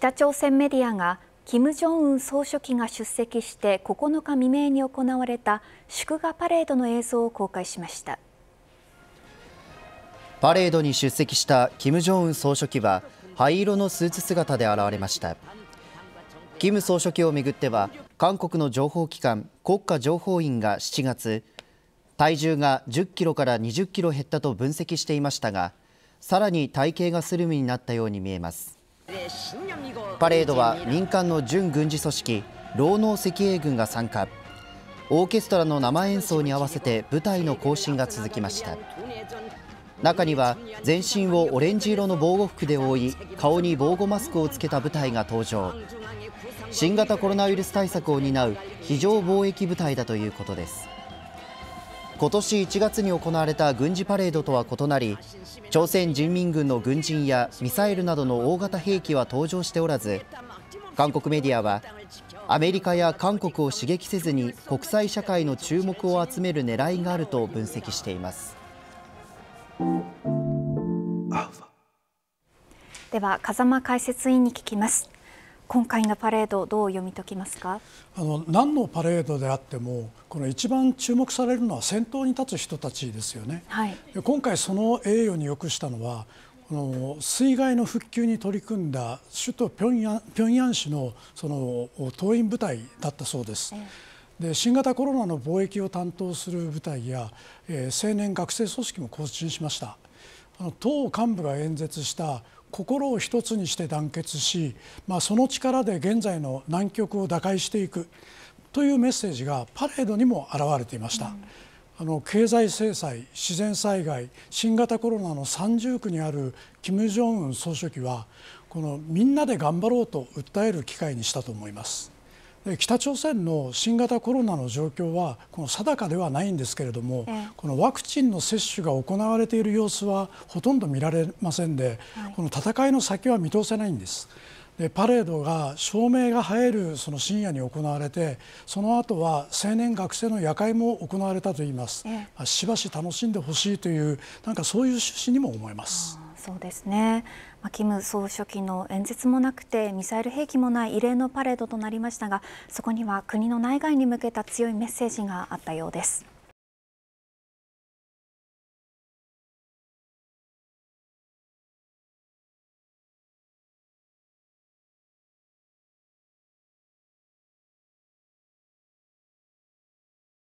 北朝鮮メディアが金正恩総書記が出席して9日未明に行われた祝賀パレードの映像を公開しましたパレードに出席した金正恩総書記は灰色のスーツ姿で現れました金総書記をめぐっては韓国の情報機関国家情報院が7月体重が10キロから20キロ減ったと分析していましたがさらに体型がスリムになったように見えますパレードは民間の準軍事組織労農赤衛軍が参加オーケストラの生演奏に合わせて舞台の行進が続きました中には全身をオレンジ色の防護服で覆い顔に防護マスクをつけた部隊が登場新型コロナウイルス対策を担う非常防疫部隊だということです今年1月に行われた軍事パレードとは異なり朝鮮人民軍の軍人やミサイルなどの大型兵器は登場しておらず韓国メディアはアメリカや韓国を刺激せずに国際社会の注目を集める狙いがあると分析していますでは風間解説委員に聞きます今回のパレードどう読み解きますかあの何のパレードであってもこの一番注目されるのは先頭に立つ人たちですよね、はい、で今回その栄誉に良くしたのはこの水害の復旧に取り組んだ首都平壌平壌市のその党員部隊だったそうです。で新型コロナの貿易を担当する部隊や、えー、青年学生組織も更新しました。あの党幹部が演説した心を一つにして団結し、まあ、その力で現在の難局を打開していくというメッセージがパレードにも現れていました。うんあの経済制裁、自然災害、新型コロナの三重苦にある金正恩総書記はこのみんなで頑張ろうと訴える機会にしたと思います。北朝鮮の新型コロナの状況は定かではないんですけれども、このワクチンの接種が行われている様子はほとんど見られませんでこの戦いの先は見通せないんです。パレードが照明が映えるその深夜に行われてその後は青年学生の夜会も行われたといいます、しばし楽しんでほしいというなんかそういう趣旨にも思えます。そうですね、金総書記の演説もなくてミサイル兵器もない異例のパレードとなりましたがそこには国の内外に向けた強いメッセージがあったようです。